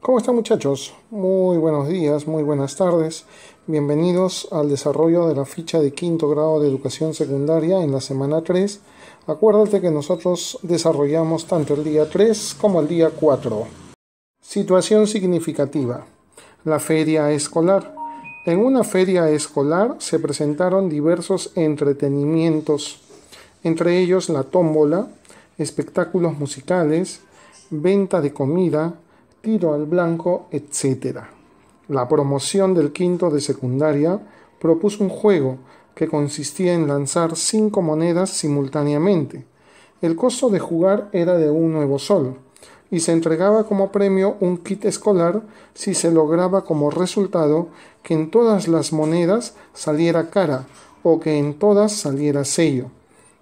¿Cómo están muchachos? Muy buenos días, muy buenas tardes. Bienvenidos al desarrollo de la ficha de quinto grado de educación secundaria en la semana 3. Acuérdate que nosotros desarrollamos tanto el día 3 como el día 4. Situación significativa. La feria escolar. En una feria escolar se presentaron diversos entretenimientos, entre ellos la tómbola, espectáculos musicales, venta de comida, tiro al blanco, etcétera La promoción del quinto de secundaria propuso un juego que consistía en lanzar cinco monedas simultáneamente. El costo de jugar era de un nuevo sol y se entregaba como premio un kit escolar si se lograba como resultado que en todas las monedas saliera cara o que en todas saliera sello.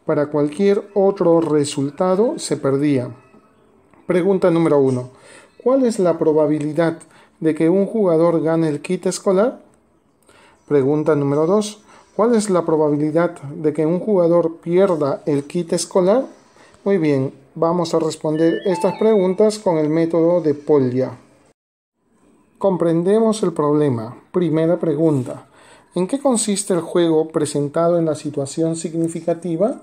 Para cualquier otro resultado se perdía. Pregunta número 1. ¿Cuál es la probabilidad de que un jugador gane el kit escolar? Pregunta número 2. ¿Cuál es la probabilidad de que un jugador pierda el kit escolar? Muy bien, vamos a responder estas preguntas con el método de Polya. Comprendemos el problema. Primera pregunta. ¿En qué consiste el juego presentado en la situación significativa?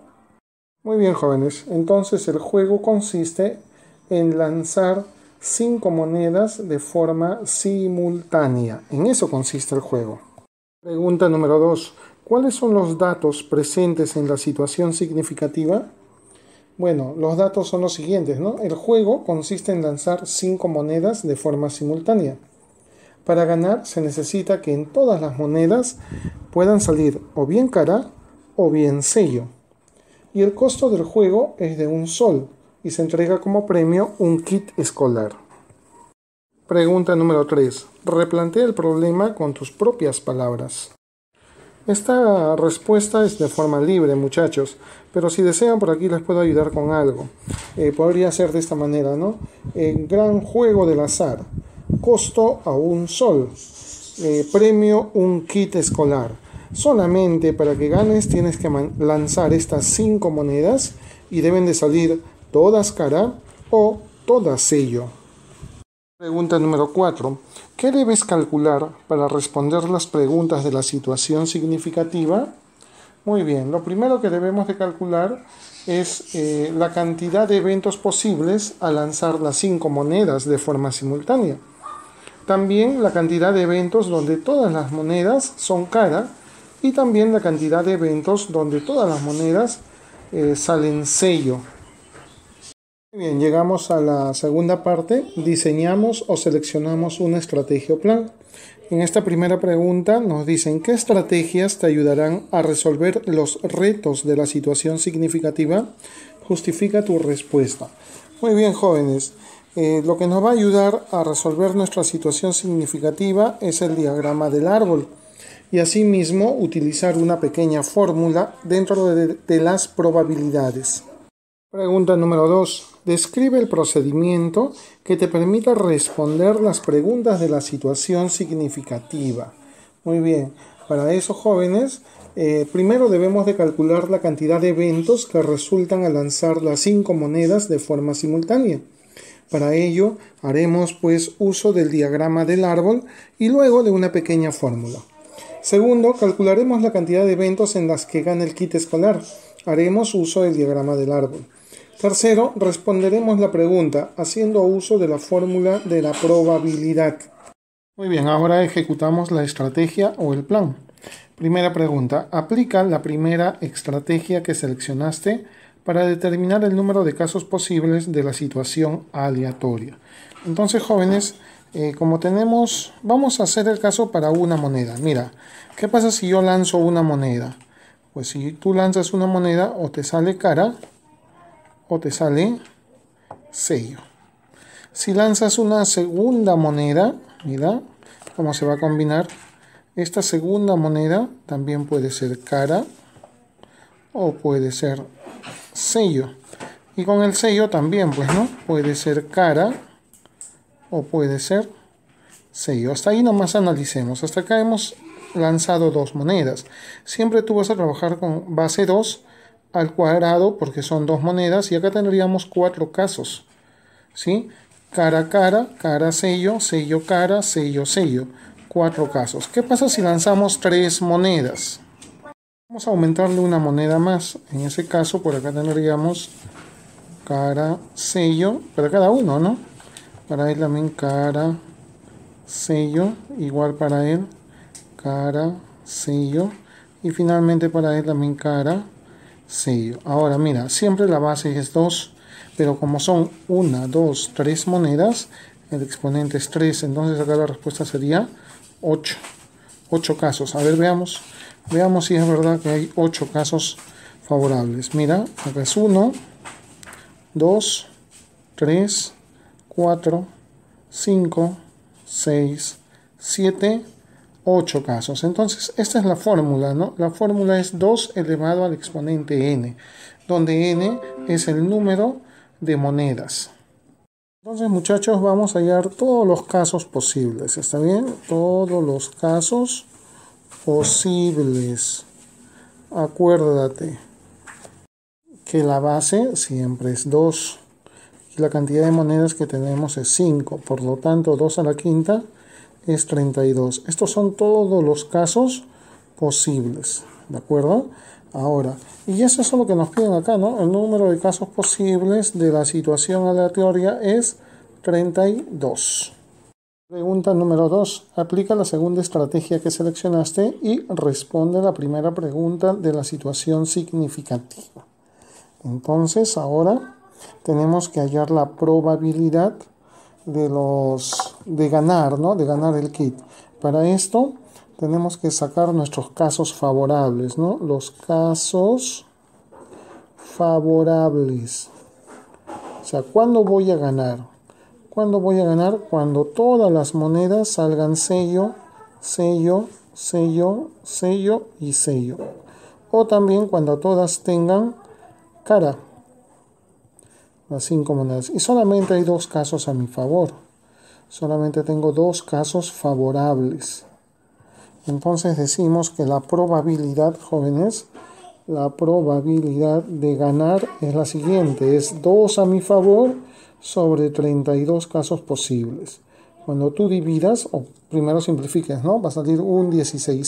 Muy bien, jóvenes. Entonces el juego consiste en lanzar cinco monedas de forma simultánea. En eso consiste el juego. Pregunta número 2. ¿Cuáles son los datos presentes en la situación significativa? Bueno, los datos son los siguientes, El juego consiste en lanzar cinco monedas de forma simultánea. Para ganar se necesita que en todas las monedas puedan salir o bien cara o bien sello. Y el costo del juego es de un sol, y se entrega como premio un kit escolar. Pregunta número 3. Replantea el problema con tus propias palabras. Esta respuesta es de forma libre, muchachos, pero si desean por aquí les puedo ayudar con algo. Eh, podría ser de esta manera, ¿no? Eh, gran juego del azar, costo a un sol, eh, premio un kit escolar. Solamente para que ganes tienes que lanzar estas 5 monedas y deben de salir todas cara o todas sello. Pregunta número 4. ¿Qué debes calcular para responder las preguntas de la situación significativa? Muy bien, lo primero que debemos de calcular es eh, la cantidad de eventos posibles al lanzar las cinco monedas de forma simultánea. También la cantidad de eventos donde todas las monedas son cara y también la cantidad de eventos donde todas las monedas eh, salen sello. Bien, llegamos a la segunda parte. Diseñamos o seleccionamos una estrategia o plan. En esta primera pregunta nos dicen qué estrategias te ayudarán a resolver los retos de la situación significativa. Justifica tu respuesta. Muy bien, jóvenes. Eh, lo que nos va a ayudar a resolver nuestra situación significativa es el diagrama del árbol y asimismo utilizar una pequeña fórmula dentro de las probabilidades. Pregunta número 2. Describe el procedimiento que te permita responder las preguntas de la situación significativa. Muy bien, para eso, jóvenes, eh, primero debemos de calcular la cantidad de eventos que resultan al lanzar las 5 monedas de forma simultánea. Para ello haremos pues uso del diagrama del árbol y luego de una pequeña fórmula. Segundo, calcularemos la cantidad de eventos en las que gana el kit escolar. Haremos uso del diagrama del árbol. Tercero, responderemos la pregunta haciendo uso de la fórmula de la probabilidad. Muy bien, ahora ejecutamos la estrategia o el plan. Primera pregunta, aplica la primera estrategia que seleccionaste para determinar el número de casos posibles de la situación aleatoria. Entonces, jóvenes, eh, como tenemos, vamos a hacer el caso para una moneda. Mira, ¿qué pasa si yo lanzo una moneda? Pues si tú lanzas una moneda o te sale cara o te sale sello. Si lanzas una segunda moneda, mira cómo se va a combinar. Esta segunda moneda también puede ser cara o puede ser sello. Y con el sello también, pues, ¿no? Puede ser cara o puede ser sello. Hasta ahí nomás analicemos. Hasta acá hemos lanzado dos monedas. Siempre tú vas a trabajar con base 2 al cuadrado porque son dos monedas y acá tendríamos cuatro casos. ¿sí? Cara, cara, cara, sello, sello, cara, sello, sello. Cuatro casos. ¿Qué pasa si lanzamos tres monedas? Vamos a aumentarle una moneda más. En ese caso por acá tendríamos cara, sello, para cada uno, ¿no? Para él también cara, sello, igual para él, cara, sello. Y finalmente para él también cara, Ahora mira, siempre la base es 2, pero como son 1, 2, 3 monedas, el exponente es 3, entonces acá la respuesta sería 8. 8 casos. A ver, veamos. Veamos si es verdad que hay 8 casos favorables. Mira, acá es 1, 2, 3, 4, 5, 6, 7, 8 casos. Entonces, esta es la fórmula, ¿no? La fórmula es 2 elevado al exponente n, donde n es el número de monedas. Entonces, muchachos, vamos a hallar todos los casos posibles, ¿está bien? Todos los casos posibles. Acuérdate que la base siempre es 2 y la cantidad de monedas que tenemos es 5, por lo tanto 2 a la quinta es 32. Estos son todos los casos posibles, ¿de acuerdo? Ahora, y eso es lo que nos piden acá, ¿no? El número de casos posibles de la situación aleatoria es 32. Pregunta número 2. Aplica la segunda estrategia que seleccionaste y responde la primera pregunta de la situación significativa. Entonces, ahora tenemos que hallar la probabilidad de los de ganar, ¿no? De ganar el kit. Para esto tenemos que sacar nuestros casos favorables, ¿no? Los casos favorables. O sea, ¿cuándo voy a ganar? ¿Cuándo voy a ganar? Cuando todas las monedas salgan sello, sello, sello, sello y sello. O también cuando todas tengan cara cinco Y solamente hay dos casos a mi favor. Solamente tengo dos casos favorables. Entonces decimos que la probabilidad, jóvenes, la probabilidad de ganar es la siguiente. Es 2 a mi favor sobre 32 casos posibles. Cuando tú dividas, o primero simplifiques, ¿no? Va a salir un 16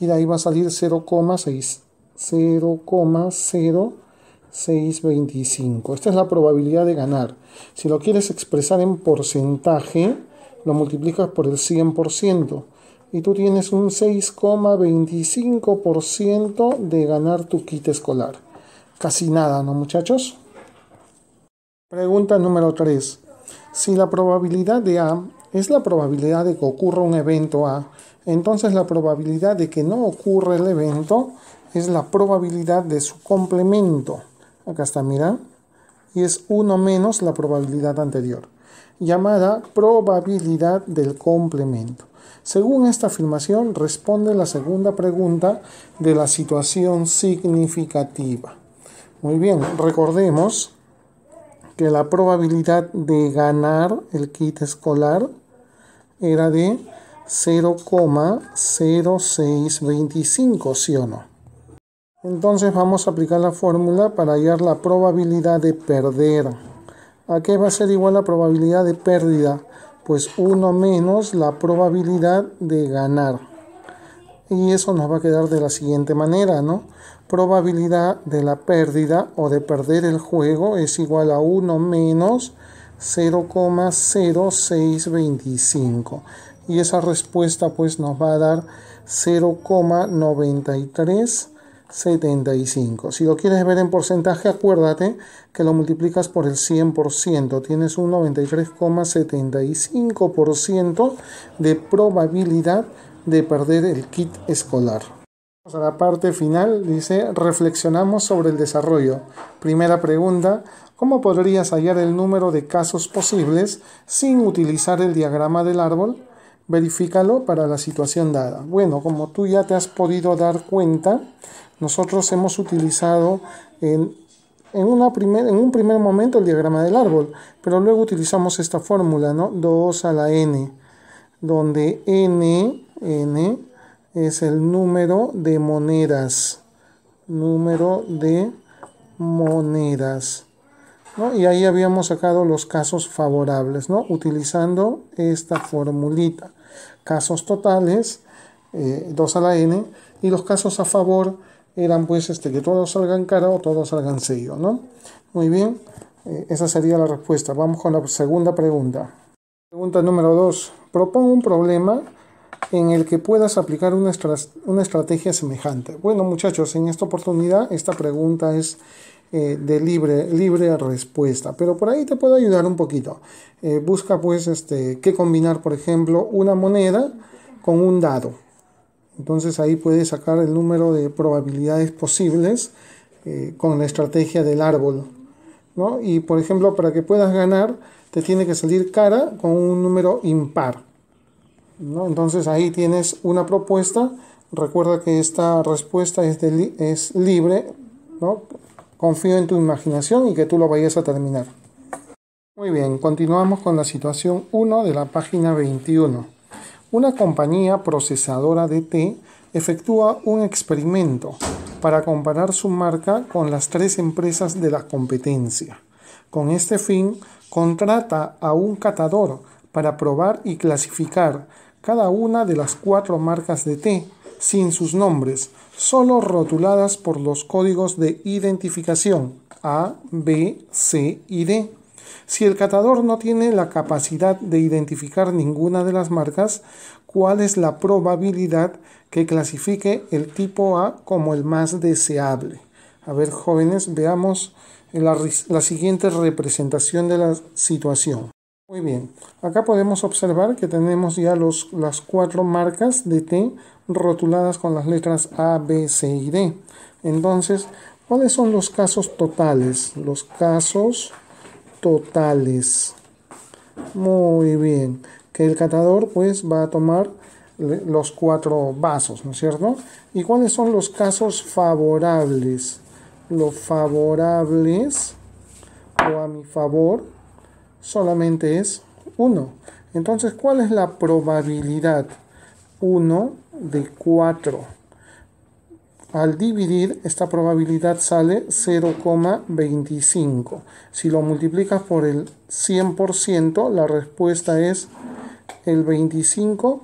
y de ahí va a salir 0,6. 0,0 6,25. Esta es la probabilidad de ganar. Si lo quieres expresar en porcentaje, lo multiplicas por el 100% y tú tienes un 6,25% de ganar tu kit escolar. Casi nada, ¿no muchachos? Pregunta número 3. Si la probabilidad de A es la probabilidad de que ocurra un evento A, entonces la probabilidad de que no ocurra el evento es la probabilidad de su complemento acá está, mira, y es 1 menos la probabilidad anterior, llamada probabilidad del complemento. Según esta afirmación, responde la segunda pregunta de la situación significativa. Muy bien, recordemos que la probabilidad de ganar el kit escolar era de 0,0625, ¿sí o no? Entonces vamos a aplicar la fórmula para hallar la probabilidad de perder. ¿A qué va a ser igual la probabilidad de pérdida? Pues 1 menos la probabilidad de ganar. Y eso nos va a quedar de la siguiente manera, ¿no? Probabilidad de la pérdida o de perder el juego es igual a 1 menos 0,0625. Y esa respuesta pues nos va a dar 0,93 75. Si lo quieres ver en porcentaje, acuérdate que lo multiplicas por el 100%. Tienes un 93,75% de probabilidad de perder el kit escolar. Vamos a la parte final, dice, reflexionamos sobre el desarrollo. Primera pregunta, ¿cómo podrías hallar el número de casos posibles sin utilizar el diagrama del árbol? verifícalo para la situación dada. Bueno, como tú ya te has podido dar cuenta, nosotros hemos utilizado en, una en un primer momento el diagrama del árbol, pero luego utilizamos esta fórmula, ¿no? 2 a la n, donde n, n es el número de monedas, número de monedas. Y ahí habíamos sacado los casos favorables, ¿no? Utilizando esta formulita. Casos totales, 2 eh, a la n, y los casos a favor eran pues este, que todos salgan cara o todos salgan sello, ¿no? Muy bien, eh, esa sería la respuesta. Vamos con la segunda pregunta. Pregunta número 2. Propongo un problema en el que puedas aplicar una estrategia semejante. Bueno muchachos, en esta oportunidad esta pregunta es eh, de libre, libre respuesta. Pero por ahí te puedo ayudar un poquito. Eh, busca pues este, que combinar, por ejemplo, una moneda con un dado. Entonces ahí puedes sacar el número de probabilidades posibles eh, con la estrategia del árbol. ¿no? Y por ejemplo, para que puedas ganar, te tiene que salir cara con un número impar. ¿no? Entonces ahí tienes una propuesta. Recuerda que esta respuesta es, de es libre, ¿no? Confío en tu imaginación y que tú lo vayas a terminar. Muy bien, continuamos con la situación 1 de la página 21. Una compañía procesadora de té efectúa un experimento para comparar su marca con las tres empresas de la competencia. Con este fin, contrata a un catador para probar y clasificar cada una de las cuatro marcas de té sin sus nombres, solo rotuladas por los códigos de identificación A, B, C y D. Si el catador no tiene la capacidad de identificar ninguna de las marcas, ¿cuál es la probabilidad que clasifique el tipo A como el más deseable? A ver, jóvenes, veamos la, la siguiente representación de la situación. Muy bien, acá podemos observar que tenemos ya las cuatro marcas de T rotuladas con las letras A, B, C y D. Entonces, ¿cuáles son los casos totales? Los casos totales. Muy bien, que el catador pues va a tomar los cuatro vasos, ¿no es cierto? ¿Y cuáles son los casos favorables? Los favorables o a mi favor solamente es 1. Entonces, ¿cuál es la probabilidad? 1 de 4. Al dividir, esta probabilidad sale 0,25. Si lo multiplicas por el 100%, la respuesta es el 25%.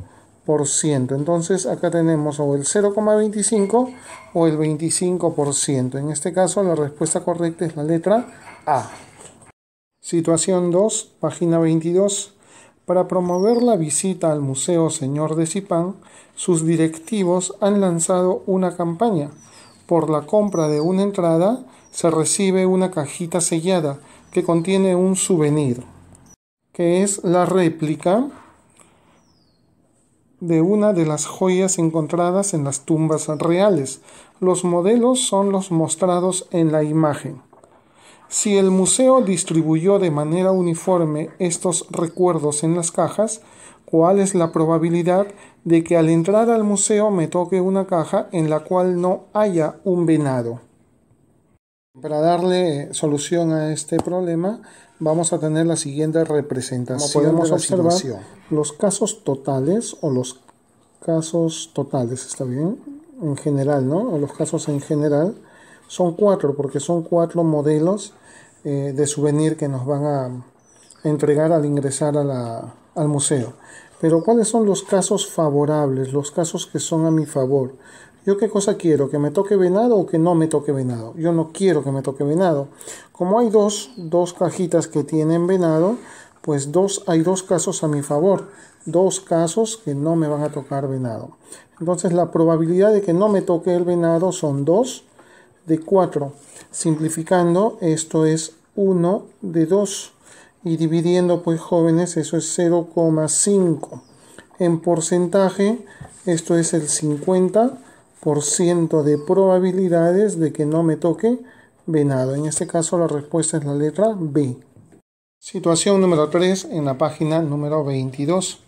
Entonces acá tenemos o el 0,25 o el 25%. En este caso la respuesta correcta es la letra A. Situación 2, página 22. Para promover la visita al Museo Señor de Zipán, sus directivos han lanzado una campaña. Por la compra de una entrada se recibe una cajita sellada que contiene un souvenir, que es la réplica de una de las joyas encontradas en las tumbas reales. Los modelos son los mostrados en la imagen. Si el museo distribuyó de manera uniforme estos recuerdos en las cajas, ¿cuál es la probabilidad de que al entrar al museo me toque una caja en la cual no haya un venado? Para darle eh, solución a este problema, vamos a tener la siguiente representación. Como podemos observar, los casos totales o los casos totales, ¿está bien? En general, ¿no? O los casos en general son cuatro, porque son cuatro modelos eh, de souvenir que nos van a entregar al ingresar al museo. Pero ¿cuáles son los casos favorables, los casos que son a mi favor? ¿Yo qué cosa quiero? ¿Que me toque venado o que no me toque venado? Yo no quiero que me toque venado. Como hay dos, cajitas que tienen venado, pues dos, hay dos casos a mi favor. Dos casos que no me van a tocar venado. Entonces la probabilidad de que no me toque el venado son dos de 4. Simplificando, esto es 1 de 2. Y dividiendo, pues jóvenes, eso es 0,5. En porcentaje, esto es el 50% de probabilidades de que no me toque venado. En este caso, la respuesta es la letra B. Situación número 3 en la página número 22.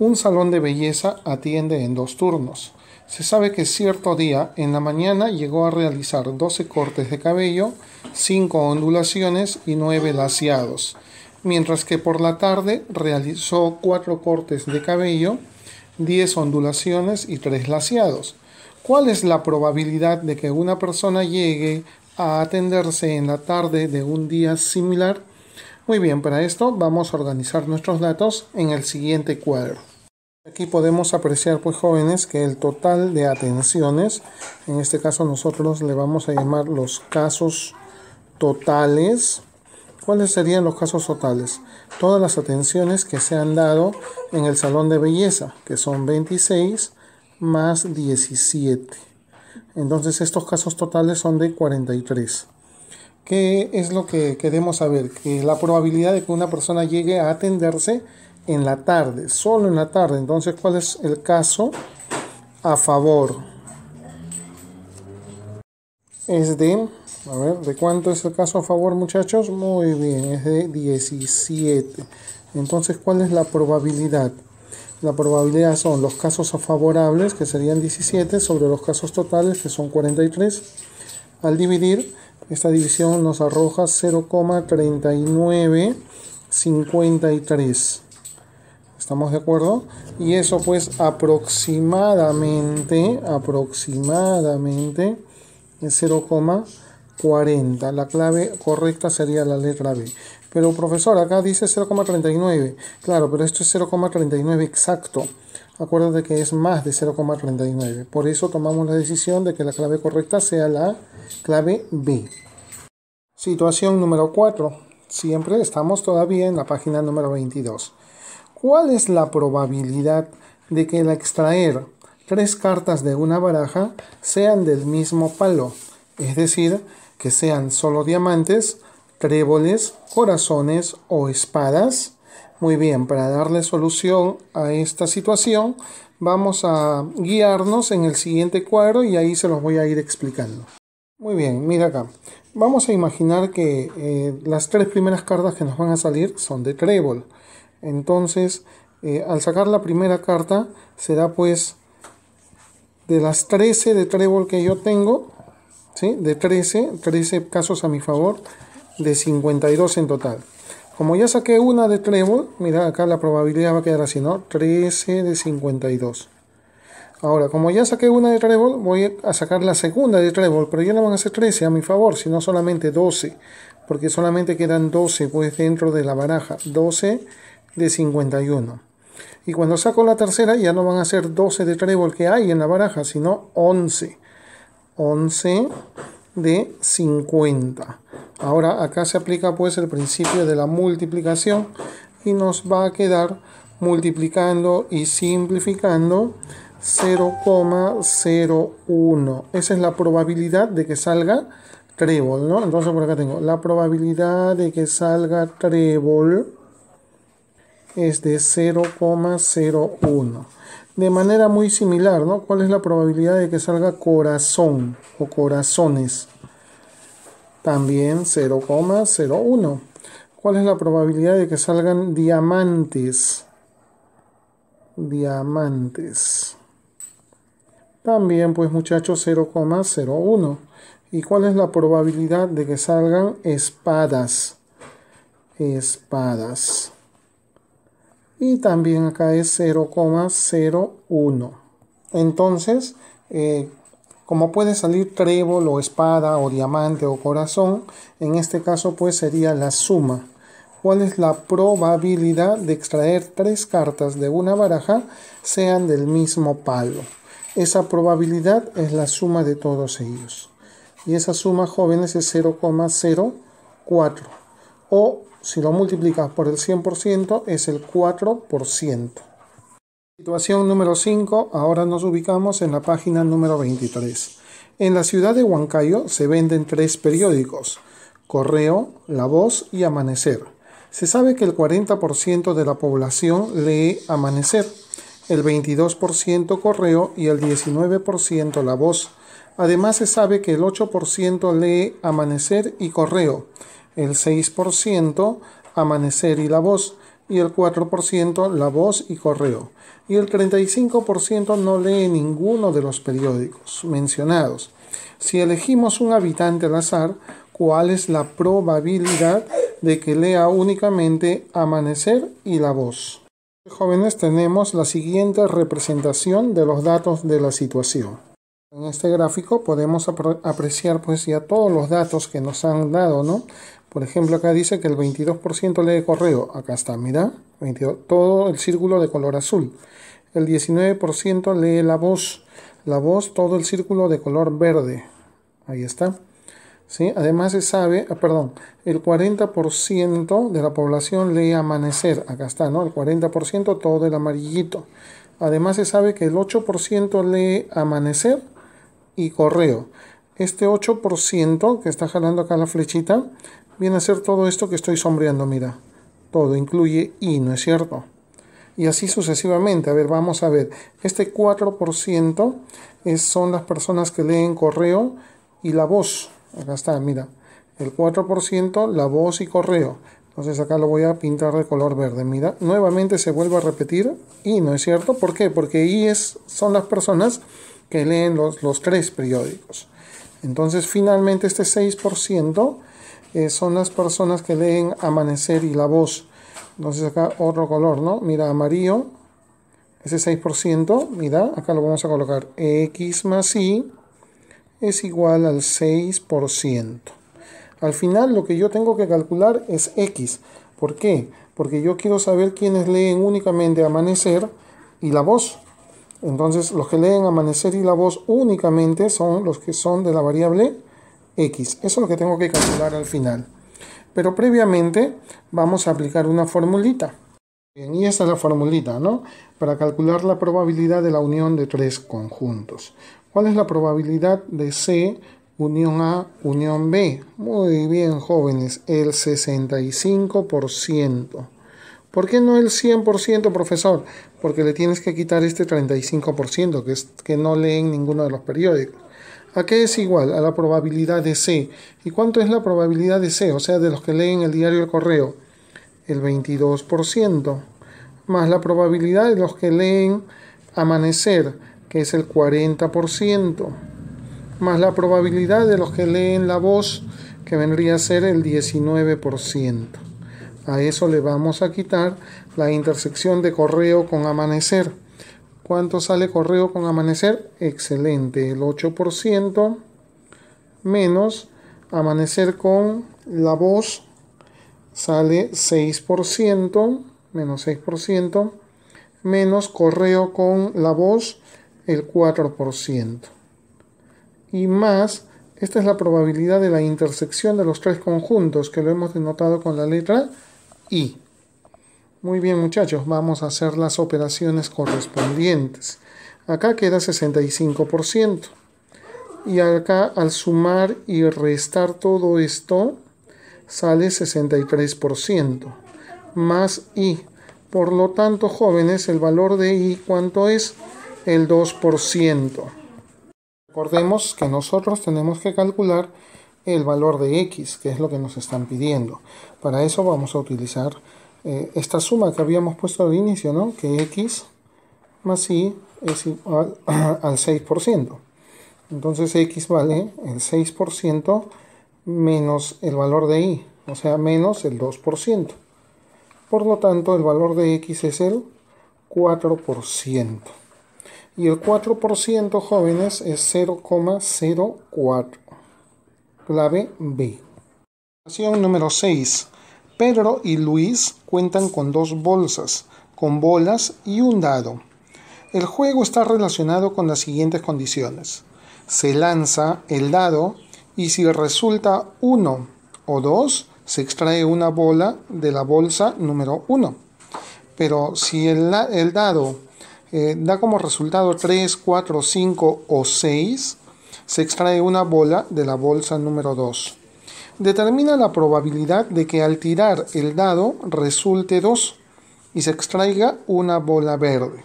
Un salón de belleza atiende en dos turnos. Se sabe que cierto día, en la mañana, llegó a realizar 12 cortes de cabello, 5 ondulaciones y 9 laciados, mientras que por la tarde realizó 4 cortes de cabello, 10 ondulaciones y 3 laciados. ¿Cuál es la probabilidad de que una persona llegue a atenderse en la tarde de un día similar? Muy bien, para esto vamos a organizar nuestros datos en el siguiente cuadro. Aquí podemos apreciar, pues jóvenes, que el total de atenciones, en este caso nosotros le vamos a llamar los casos totales. ¿Cuáles serían los casos totales? Todas las atenciones que se han dado en el salón de belleza, que son 26 más 17. Entonces estos casos totales son de 43. ¿Qué es lo que queremos saber? Que la probabilidad de que una persona llegue a atenderse en la tarde, solo en la tarde. Entonces, ¿cuál es el caso a favor? Es de, a ver, ¿de cuánto es el caso a favor, muchachos? Muy bien, es de 17. Entonces, ¿cuál es la probabilidad? La probabilidad son los casos favorables, que serían 17, sobre los casos totales, que son 43. Al dividir, esta división nos arroja 0,3953. ¿Estamos de acuerdo? Y eso pues aproximadamente, aproximadamente es 0,40. La clave correcta sería la letra B. Pero profesor, acá dice 0,39. Claro, pero esto es 0,39 exacto. Acuérdate que es más de 0,39. Por eso tomamos la decisión de que la clave correcta sea la clave B. Situación número 4. Siempre estamos todavía en la página número 22. ¿Cuál es la probabilidad de que al extraer tres cartas de una baraja sean del mismo palo? Es decir, que sean solo diamantes, tréboles, corazones o espadas. Muy bien, para darle solución a esta situación, vamos a guiarnos en el siguiente cuadro y ahí se los voy a ir explicando. Muy bien, mira acá. Vamos a imaginar que eh, las tres primeras cartas que nos van a salir son de trébol. Entonces, eh, al sacar la primera carta, será pues de las 13 de trébol que yo tengo, ¿sí? de 13, 13 casos a mi favor, de 52 en total. Como ya saqué una de trébol, mira acá la probabilidad va a quedar así, ¿no? 13 de 52. Ahora, como ya saqué una de trébol, voy a sacar la segunda de trébol, pero ya no van a ser 13 a mi favor, sino solamente 12, porque solamente quedan 12 pues dentro de la baraja, 12 de 51. Y cuando saco la tercera ya no van a ser 12 de trébol que hay en la baraja, sino 11. 11 de 50. Ahora acá se aplica pues el principio de la multiplicación y nos va a quedar multiplicando y simplificando 0,01. Esa es la probabilidad de que salga trébol, ¿no? Entonces por acá tengo la probabilidad de que salga trébol es de 0,01. De manera muy similar, ¿no? ¿Cuál es la probabilidad de que salga corazón o corazones? También 0,01. ¿Cuál es la probabilidad de que salgan diamantes? Diamantes. También, pues muchachos, 0,01. ¿Y cuál es la probabilidad de que salgan espadas? Espadas y también acá es 0,01. Entonces, eh, como puede salir trébol o espada o diamante o corazón, en este caso pues sería la suma. ¿Cuál es la probabilidad de extraer tres cartas de una baraja sean del mismo palo? Esa probabilidad es la suma de todos ellos. Y esa suma, jóvenes, es 0,04 o si lo multiplicas por el 100% es el 4%. Situación número 5, ahora nos ubicamos en la página número 23. En la ciudad de Huancayo se venden tres periódicos, Correo, La Voz y Amanecer. Se sabe que el 40% de la población lee Amanecer, el 22% Correo y el 19% La Voz. Además se sabe que el 8% lee Amanecer y Correo, el 6% amanecer y la voz, y el 4% la voz y correo, y el 35% no lee ninguno de los periódicos mencionados. Si elegimos un habitante al azar, ¿cuál es la probabilidad de que lea únicamente amanecer y la voz? Jóvenes, tenemos la siguiente representación de los datos de la situación. En este gráfico podemos apreciar pues ya todos los datos que nos han dado, ¿no? Por ejemplo, acá dice que el 22% lee correo. Acá está, mira, todo el círculo de color azul. El 19% lee la voz. La voz, todo el círculo de color verde. Ahí está. ¿Sí? Además se sabe, ah, perdón, el 40% de la población lee amanecer. Acá está, ¿no? El 40% todo el amarillito. Además se sabe que el 8% lee amanecer y correo. Este 8% que está jalando acá la flechita viene a ser todo esto que estoy sombreando, mira. Todo incluye y, ¿no es cierto? Y así sucesivamente. A ver, vamos a ver. Este 4% es, son las personas que leen correo y la voz. Acá está, mira. El 4%, la voz y correo. Entonces acá lo voy a pintar de color verde. Mira, nuevamente se vuelve a repetir y, ¿no es cierto? ¿Por qué? Porque y es, son las personas que leen los, los tres periódicos. Entonces finalmente este 6% eh, son las personas que leen amanecer y la voz. Entonces acá otro color, ¿no? Mira, amarillo, ese 6%, mira, acá lo vamos a colocar. X más Y es igual al 6%. Al final lo que yo tengo que calcular es X. ¿Por qué? Porque yo quiero saber quiénes leen únicamente amanecer y la voz. Entonces los que leen amanecer y la voz únicamente son los que son de la variable x. Eso es lo que tengo que calcular al final. Pero previamente vamos a aplicar una formulita. y esta es la formulita, ¿no? Para calcular la probabilidad de la unión de tres conjuntos. ¿Cuál es la probabilidad de C unión A, unión B? Muy bien, jóvenes, el 65%. ¿Por qué no el 100%, profesor? Porque le tienes que quitar este 35% que, es, que no leen ninguno de los periódicos. ¿A qué es igual? A la probabilidad de C. ¿Y cuánto es la probabilidad de C? O sea, de los que leen el diario El Correo. El 22%. Más la probabilidad de los que leen Amanecer, que es el 40%. Más la probabilidad de los que leen La Voz, que vendría a ser el 19%. A eso le vamos a quitar la intersección de correo con amanecer. ¿Cuánto sale correo con amanecer? Excelente, el 8% menos amanecer con la voz sale 6%, menos 6%, menos correo con la voz el 4%. Y más, esta es la probabilidad de la intersección de los tres conjuntos que lo hemos denotado con la letra I. Muy bien muchachos, vamos a hacer las operaciones correspondientes. Acá queda 65%. Y acá al sumar y restar todo esto, sale 63%. Más Y. Por lo tanto, jóvenes, el valor de Y, ¿cuánto es? El 2%. Recordemos que nosotros tenemos que calcular el valor de X, que es lo que nos están pidiendo. Para eso vamos a utilizar eh, esta suma que habíamos puesto al inicio, ¿no? que x más y es igual al 6%. Entonces x vale el 6% menos el valor de y, o sea, menos el 2%. Por lo tanto, el valor de x es el 4%. Y el 4%, jóvenes, es 0,04. Clave B. número 6. Pedro y Luis cuentan con dos bolsas, con bolas y un dado. El juego está relacionado con las siguientes condiciones. Se lanza el dado y si resulta 1 o 2, se extrae una bola de la bolsa número 1. Pero si el, dado eh, da como resultado 3, 4, 5 o 6, se extrae una bola de la bolsa número 2 determina la probabilidad de que al tirar el dado resulte 2 y se extraiga una bola verde.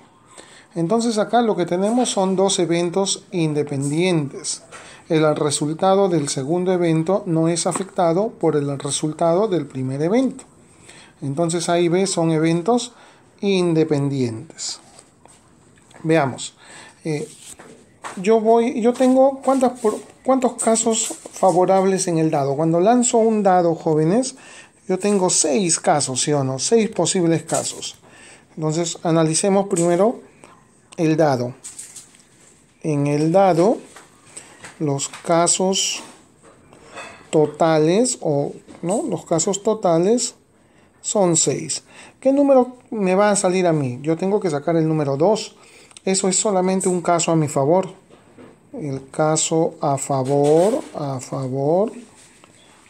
Entonces acá lo que tenemos son dos eventos independientes. El resultado del segundo evento no es afectado por el resultado del primer evento. Entonces ahí ves son eventos independientes. Veamos. Eh, yo voy, yo tengo cuántas, cuántos casos favorables en el dado. Cuando lanzo un dado, jóvenes, yo tengo seis casos, ¿sí o no? Seis posibles casos. Entonces, analicemos primero el dado. En el dado, los casos totales o no, los casos totales son seis. ¿Qué número me va a salir a mí? Yo tengo que sacar el número 2 eso es solamente un caso a mi favor. El caso a favor, a favor,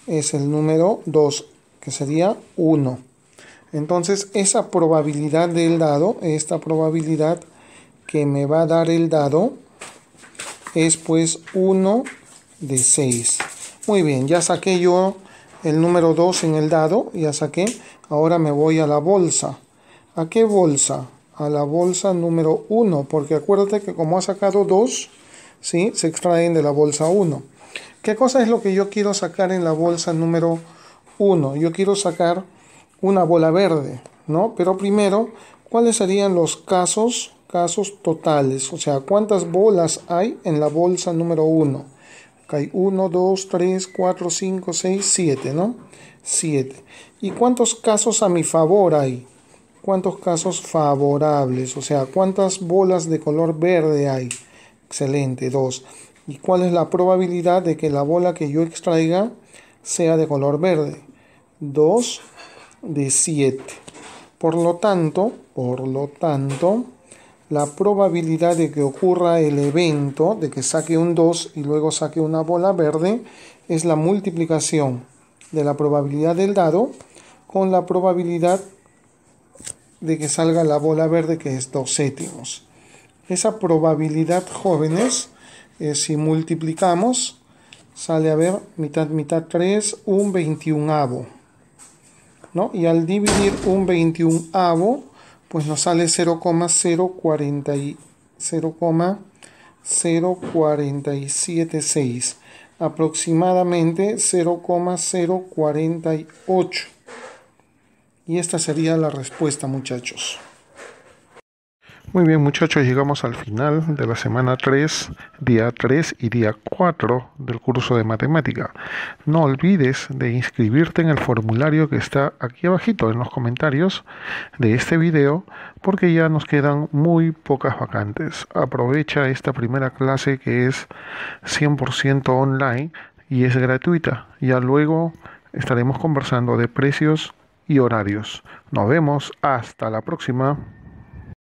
es el número 2, que sería 1. Entonces, esa probabilidad del dado, esta probabilidad que me va a dar el dado, es pues 1 de 6. Muy bien, ya saqué yo el número 2 en el dado, ya saqué. Ahora me voy a la bolsa. ¿A qué bolsa? a la bolsa número 1, porque acuérdate que como ha sacado 2, ¿sí? se extraen de la bolsa 1. ¿Qué cosa es lo que yo quiero sacar en la bolsa número 1? Yo quiero sacar una bola verde, ¿no? Pero primero, ¿cuáles serían los casos, casos totales? O sea, ¿cuántas bolas hay en la bolsa número 1? hay 1, 2, 3, 4, 5, 6, 7, ¿no? 7. ¿Y cuántos casos a mi favor hay? cuántos casos favorables, o sea, cuántas bolas de color verde hay. Excelente, 2. ¿Y cuál es la probabilidad de que la bola que yo extraiga sea de color verde? 2 de 7. Por lo tanto, por lo tanto, la probabilidad de que ocurra el evento, de que saque un 2 y luego saque una bola verde, es la multiplicación de la probabilidad del dado con la probabilidad de que salga la bola verde que es dos séptimos. Esa probabilidad, jóvenes, eh, si multiplicamos, sale a ver mitad, mitad 3, un 21 avo. ¿no? Y al dividir un 21 avo, pues nos sale 0,0476 aproximadamente 0,048 y esta sería la respuesta, muchachos. Muy bien muchachos, llegamos al final de la semana 3, día 3 y día 4 del curso de matemática. No olvides de inscribirte en el formulario que está aquí abajito en los comentarios de este video porque ya nos quedan muy pocas vacantes. Aprovecha esta primera clase que es 100% online y es gratuita. Ya luego estaremos conversando de precios y horarios. Nos vemos hasta la próxima.